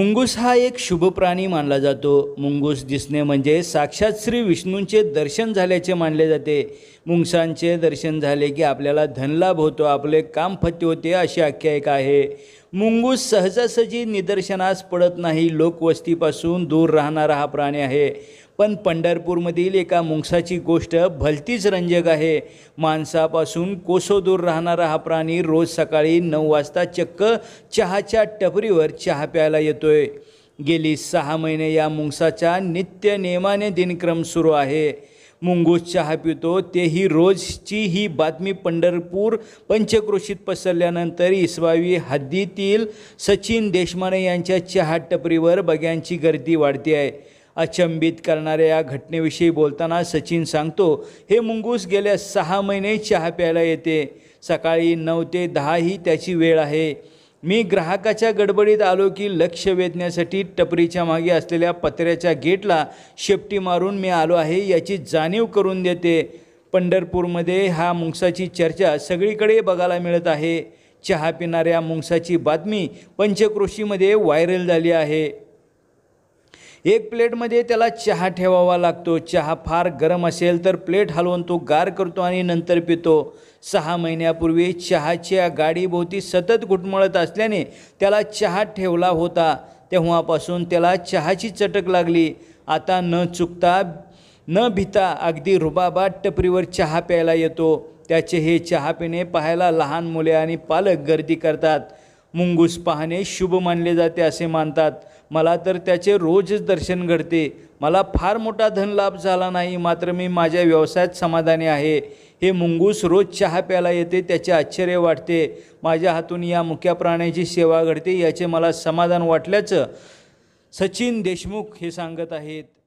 मुंगूस हा एक शुभ प्राणी मानला जातो मुंगूस दिसणे म्हणजे साक्षात श्री विष्णूंचे दर्शन झाल्याचे मानले जाते मुंगसांचे दर्शन झाले की आपल्याला धनलाभ होतो आपले काम फत्ते होते अशी आख्यायिका आहे मुंगूस सहजासहजी निदर्शनास पडत नाही लोकवस्तीपासून दूर राहणारा हा प्राणी आहे पण पंढरपूरमधील एका मुंगसाची गोष्ट भलतीच रंजक आहे माणसापासून कोसो दूर राहणारा हा प्राणी रोज सकाळी नऊ वाजता चक्क चहाच्या टपरीवर चहा प्यायला येतोय गेली सहा महिने या मुंगसाचा नित्य नेमाने दिनक्रम सुरू आहे मुंगूस चहा पितो तेही रोजची ही बातमी पंढरपूर पंचक्रोशीत पसरल्यानंतर इसवावी हद्दीतील सचिन देशमाने यांच्या चहा टपरीवर बग्यांची गर्दी वाढते आहे अचंबित करणाऱ्या या घटनेविषयी बोलताना सचिन सांगतो हे मुंगूस गेल्या सहा महिने चहा प्यायला येते सकाळी नऊ ते दहा ही त्याची वेळ आहे मी ग्राहकाच्या गडबडीत आलो की लक्ष वेधण्यासाठी टपरीच्या मागे असलेल्या पत्र्याच्या गेटला शेपटी मारून मी आलो आहे याची जाणीव करून देते पंढरपूरमध्ये हा मुंगसाची चर्चा सगळीकडे बघायला मिळत आहे चहा पिणाऱ्या मुंगसाची बातमी पंचक्रोशीमध्ये व्हायरल झाली आहे एक प्लेटमध्ये त्याला चहा ठेवावा लागतो चहा फार गरम असेल तर प्लेट हलवून तो गार करतो आणि नंतर पितो सहा महिन्यापूर्वी चहाच्या गाडीभोवती सतत घुटमळत असल्याने त्याला चहा ठेवला होता तेव्हापासून त्याला चहाची चटक लागली आता न चुकता न भिता अगदी रुबाबात टपरीवर चहा प्यायला येतो त्याचे हे चहा पिणे पाहायला लहान मुले आणि पालक गर्दी करतात मुंगूस पाहणे शुभ मानले जाते असे मानतात मला तर त्याचे रोजच दर्शन घडते मला फार मोठा धनलाभ झाला नाही मात्र मी माझ्या व्यवसायात समाधानी आहे हे मुंगूस रोज चहा प्यायला येते त्याचे आश्चर्य वाटते माझ्या हातून या मुख्या प्राण्याची सेवा घडते याचे मला समाधान वाटल्याचं सचिन देशमुख हे सांगत आहेत